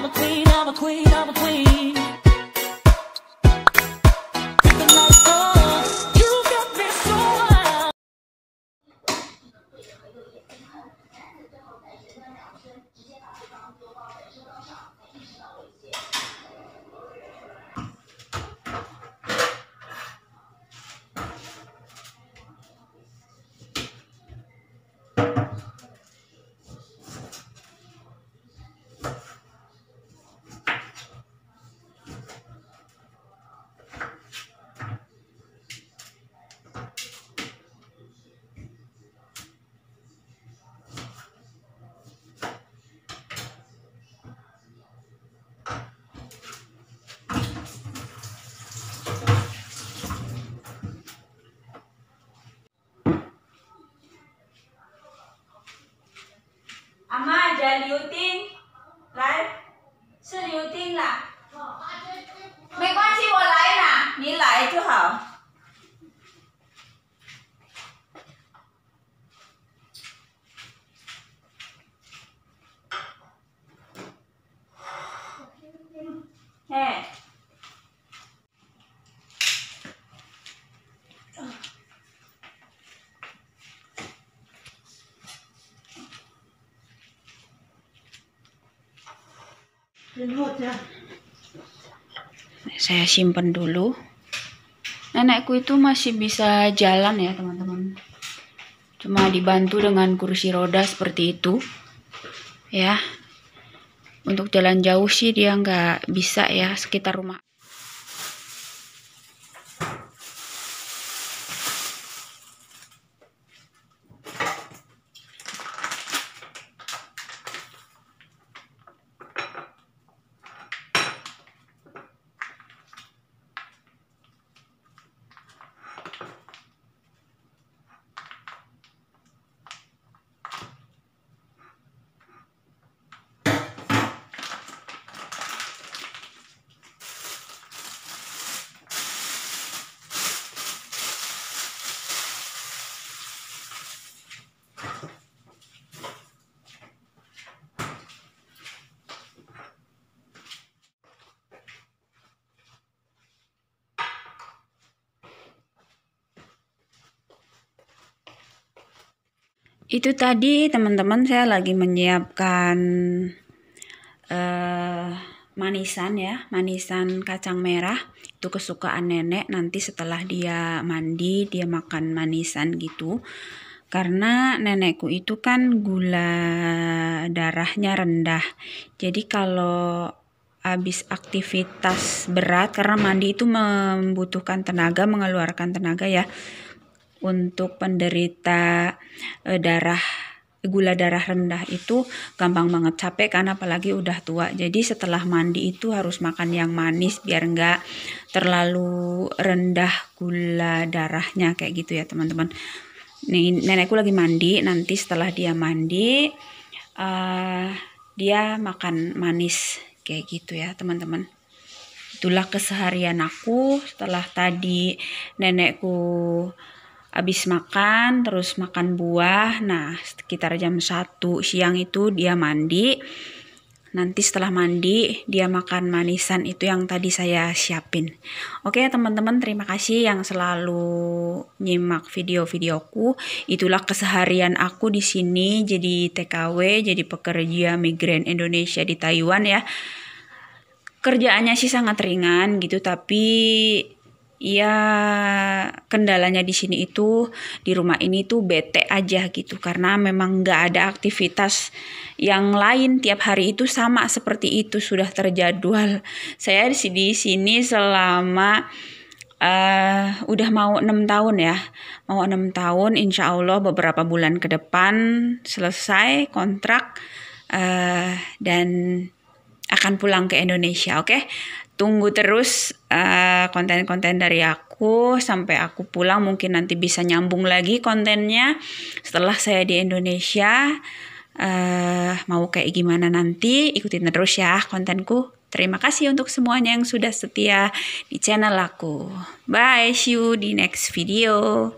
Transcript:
I'm a queen, I'm a queen, I'm a queen. Ya. Saya simpen dulu. Nenekku itu masih bisa jalan ya teman-teman. Cuma dibantu dengan kursi roda seperti itu. Ya. Untuk jalan jauh sih dia nggak bisa ya sekitar rumah. Itu tadi teman-teman saya lagi menyiapkan uh, manisan ya, manisan kacang merah. Itu kesukaan nenek nanti setelah dia mandi, dia makan manisan gitu. Karena nenekku itu kan gula darahnya rendah. Jadi kalau habis aktivitas berat karena mandi itu membutuhkan tenaga, mengeluarkan tenaga ya untuk penderita eh, darah gula darah rendah itu gampang banget capek karena apalagi udah tua jadi setelah mandi itu harus makan yang manis biar enggak terlalu rendah gula darahnya kayak gitu ya teman-teman nih nenekku lagi mandi nanti setelah dia mandi uh, dia makan manis kayak gitu ya teman-teman itulah keseharian aku setelah tadi nenekku Habis makan, terus makan buah. Nah, sekitar jam 1 siang itu dia mandi. Nanti setelah mandi, dia makan manisan itu yang tadi saya siapin. Oke teman-teman, terima kasih yang selalu nyimak video-videoku. Itulah keseharian aku di sini jadi TKW, jadi pekerja migran Indonesia di Taiwan ya. Kerjaannya sih sangat ringan gitu, tapi ya kendalanya di sini itu di rumah ini tuh bete aja gitu karena memang nggak ada aktivitas yang lain tiap hari itu sama seperti itu sudah terjadwal saya di sini selama uh, udah mau enam tahun ya mau enam tahun insya Allah beberapa bulan ke depan selesai kontrak uh, dan akan pulang ke Indonesia oke okay? tunggu terus eh, konten-konten uh, dari aku sampai aku pulang mungkin nanti bisa nyambung lagi kontennya setelah saya di Indonesia uh, mau kayak gimana nanti ikutin terus ya kontenku terima kasih untuk semuanya yang sudah setia di channel aku bye see you di next video